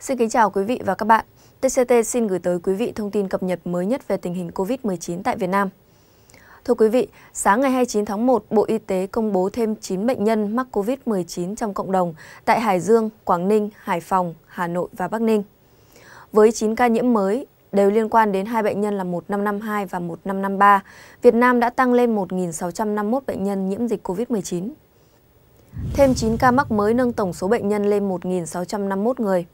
Xin kính chào quý vị và các bạn. TCT xin gửi tới quý vị thông tin cập nhật mới nhất về tình hình COVID-19 tại Việt Nam. Thưa quý vị, sáng ngày 29 tháng 1, Bộ Y tế công bố thêm 9 bệnh nhân mắc COVID-19 trong cộng đồng tại Hải Dương, Quảng Ninh, Hải Phòng, Hà Nội và Bắc Ninh. Với 9 ca nhiễm mới, đều liên quan đến hai bệnh nhân là 1552 và 1553, Việt Nam đã tăng lên 1.651 bệnh nhân nhiễm dịch COVID-19. Thêm 9 ca mắc mới nâng tổng số bệnh nhân lên 1.651 người.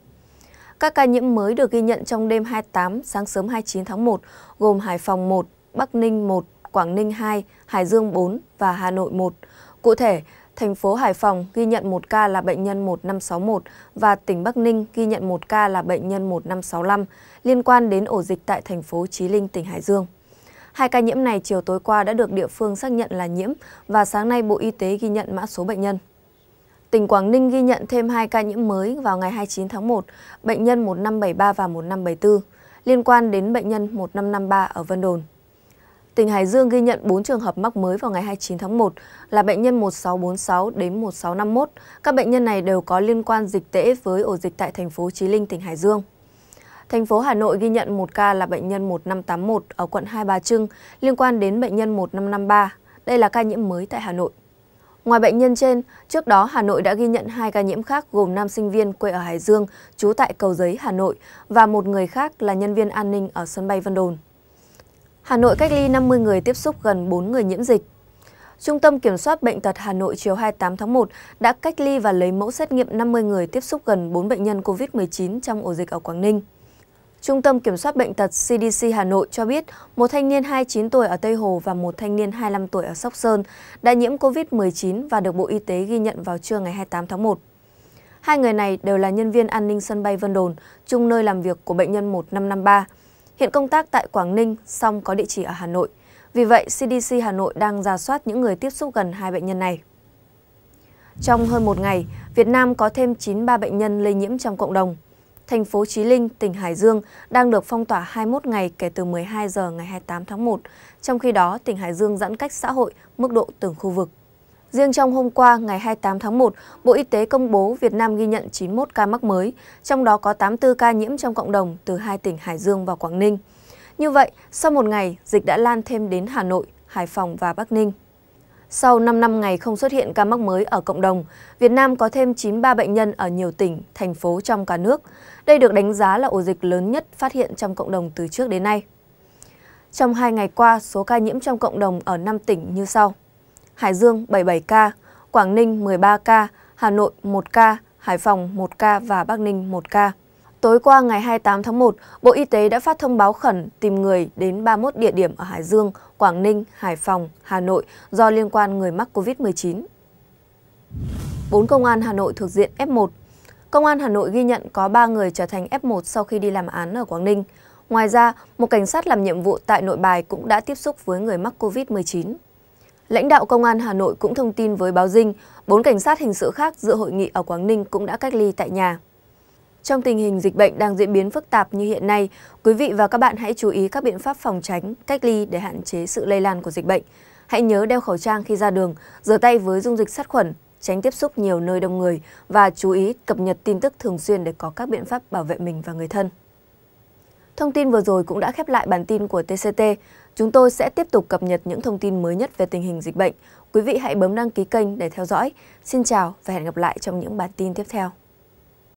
Các ca nhiễm mới được ghi nhận trong đêm 28, sáng sớm 29 tháng 1 gồm Hải Phòng 1, Bắc Ninh 1, Quảng Ninh 2, Hải Dương 4 và Hà Nội 1. Cụ thể, thành phố Hải Phòng ghi nhận 1 ca là bệnh nhân 1561 và tỉnh Bắc Ninh ghi nhận 1 ca là bệnh nhân 1565 liên quan đến ổ dịch tại thành phố Chí Linh, tỉnh Hải Dương. Hai ca nhiễm này chiều tối qua đã được địa phương xác nhận là nhiễm và sáng nay Bộ Y tế ghi nhận mã số bệnh nhân. Tỉnh Quảng Ninh ghi nhận thêm 2 ca nhiễm mới vào ngày 29 tháng 1, bệnh nhân 1573 và 1574, liên quan đến bệnh nhân 1553 ở Vân Đồn. Tỉnh Hải Dương ghi nhận 4 trường hợp mắc mới vào ngày 29 tháng 1 là bệnh nhân 1646 đến 1651. Các bệnh nhân này đều có liên quan dịch tễ với ổ dịch tại thành phố Chí Linh, tỉnh Hải Dương. Thành phố Hà Nội ghi nhận 1 ca là bệnh nhân 1581 ở quận Hai Bà Trưng liên quan đến bệnh nhân 1553. Đây là ca nhiễm mới tại Hà Nội. Ngoài bệnh nhân trên, trước đó Hà Nội đã ghi nhận hai ca nhiễm khác gồm nam sinh viên quê ở Hải Dương, trú tại Cầu Giấy, Hà Nội và một người khác là nhân viên an ninh ở sân bay Vân Đồn. Hà Nội cách ly 50 người tiếp xúc gần 4 người nhiễm dịch. Trung tâm Kiểm soát Bệnh tật Hà Nội chiều 28 tháng 1 đã cách ly và lấy mẫu xét nghiệm 50 người tiếp xúc gần 4 bệnh nhân COVID-19 trong ổ dịch ở Quảng Ninh. Trung tâm Kiểm soát Bệnh tật CDC Hà Nội cho biết một thanh niên 29 tuổi ở Tây Hồ và một thanh niên 25 tuổi ở Sóc Sơn đã nhiễm COVID-19 và được Bộ Y tế ghi nhận vào trưa ngày 28 tháng 1. Hai người này đều là nhân viên an ninh sân bay Vân Đồn, chung nơi làm việc của bệnh nhân 1553. Hiện công tác tại Quảng Ninh, song có địa chỉ ở Hà Nội. Vì vậy, CDC Hà Nội đang ra soát những người tiếp xúc gần hai bệnh nhân này. Trong hơn một ngày, Việt Nam có thêm 93 bệnh nhân lây nhiễm trong cộng đồng thành phố Chí Linh, tỉnh Hải Dương đang được phong tỏa 21 ngày kể từ 12 giờ ngày 28 tháng 1, trong khi đó tỉnh Hải Dương giãn cách xã hội mức độ từng khu vực. Riêng trong hôm qua, ngày 28 tháng 1, Bộ Y tế công bố Việt Nam ghi nhận 91 ca mắc mới, trong đó có 84 ca nhiễm trong cộng đồng từ hai tỉnh Hải Dương và Quảng Ninh. Như vậy, sau một ngày, dịch đã lan thêm đến Hà Nội, Hải Phòng và Bắc Ninh. Sau 5 năm ngày không xuất hiện ca mắc mới ở cộng đồng, Việt Nam có thêm 93 bệnh nhân ở nhiều tỉnh, thành phố trong cả nước. Đây được đánh giá là ổ dịch lớn nhất phát hiện trong cộng đồng từ trước đến nay. Trong 2 ngày qua, số ca nhiễm trong cộng đồng ở 5 tỉnh như sau. Hải Dương 77 ca, Quảng Ninh 13 ca, Hà Nội 1 ca, Hải Phòng 1 ca và Bắc Ninh 1 ca. Tối qua ngày 28 tháng 1, Bộ Y tế đã phát thông báo khẩn tìm người đến 31 địa điểm ở Hải Dương, Quảng Ninh, Hải Phòng, Hà Nội do liên quan người mắc COVID-19. 4 công an Hà Nội thuộc diện F1 Công an Hà Nội ghi nhận có 3 người trở thành F1 sau khi đi làm án ở Quảng Ninh. Ngoài ra, một cảnh sát làm nhiệm vụ tại nội bài cũng đã tiếp xúc với người mắc COVID-19. Lãnh đạo Công an Hà Nội cũng thông tin với báo Dinh, 4 cảnh sát hình sự khác dự hội nghị ở Quảng Ninh cũng đã cách ly tại nhà. Trong tình hình dịch bệnh đang diễn biến phức tạp như hiện nay, quý vị và các bạn hãy chú ý các biện pháp phòng tránh, cách ly để hạn chế sự lây lan của dịch bệnh. Hãy nhớ đeo khẩu trang khi ra đường, rửa tay với dung dịch sát khuẩn, tránh tiếp xúc nhiều nơi đông người và chú ý cập nhật tin tức thường xuyên để có các biện pháp bảo vệ mình và người thân. Thông tin vừa rồi cũng đã khép lại bản tin của TCT. Chúng tôi sẽ tiếp tục cập nhật những thông tin mới nhất về tình hình dịch bệnh. Quý vị hãy bấm đăng ký kênh để theo dõi. Xin chào và hẹn gặp lại trong những bản tin tiếp theo.